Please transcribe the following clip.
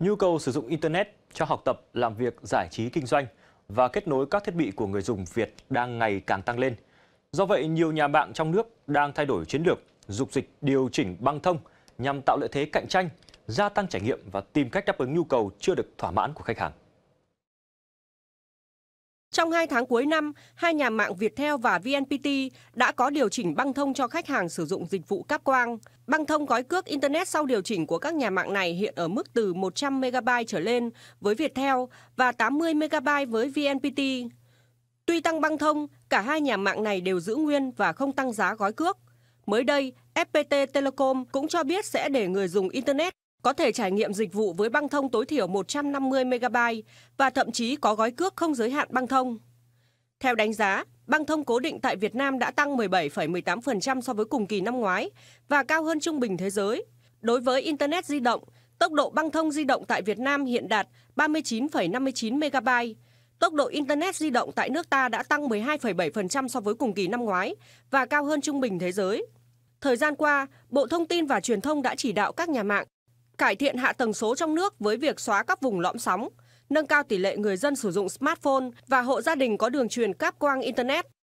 Nhu cầu sử dụng Internet cho học tập, làm việc, giải trí, kinh doanh và kết nối các thiết bị của người dùng Việt đang ngày càng tăng lên. Do vậy, nhiều nhà mạng trong nước đang thay đổi chiến lược, dục dịch điều chỉnh băng thông nhằm tạo lợi thế cạnh tranh, gia tăng trải nghiệm và tìm cách đáp ứng nhu cầu chưa được thỏa mãn của khách hàng. Trong 2 tháng cuối năm, hai nhà mạng Viettel và VNPT đã có điều chỉnh băng thông cho khách hàng sử dụng dịch vụ cáp quang. Băng thông gói cước Internet sau điều chỉnh của các nhà mạng này hiện ở mức từ 100 MB trở lên với Viettel và 80 MB với VNPT. Tuy tăng băng thông, cả hai nhà mạng này đều giữ nguyên và không tăng giá gói cước. Mới đây, FPT Telecom cũng cho biết sẽ để người dùng Internet có thể trải nghiệm dịch vụ với băng thông tối thiểu 150 MB và thậm chí có gói cước không giới hạn băng thông. Theo đánh giá, băng thông cố định tại Việt Nam đã tăng 17,18% so với cùng kỳ năm ngoái và cao hơn trung bình thế giới. Đối với internet di động, tốc độ băng thông di động tại Việt Nam hiện đạt 39,59 MB. Tốc độ internet di động tại nước ta đã tăng 12,7% so với cùng kỳ năm ngoái và cao hơn trung bình thế giới. Thời gian qua, Bộ Thông tin và Truyền thông đã chỉ đạo các nhà mạng cải thiện hạ tầng số trong nước với việc xóa các vùng lõm sóng, nâng cao tỷ lệ người dân sử dụng smartphone và hộ gia đình có đường truyền cáp quang Internet.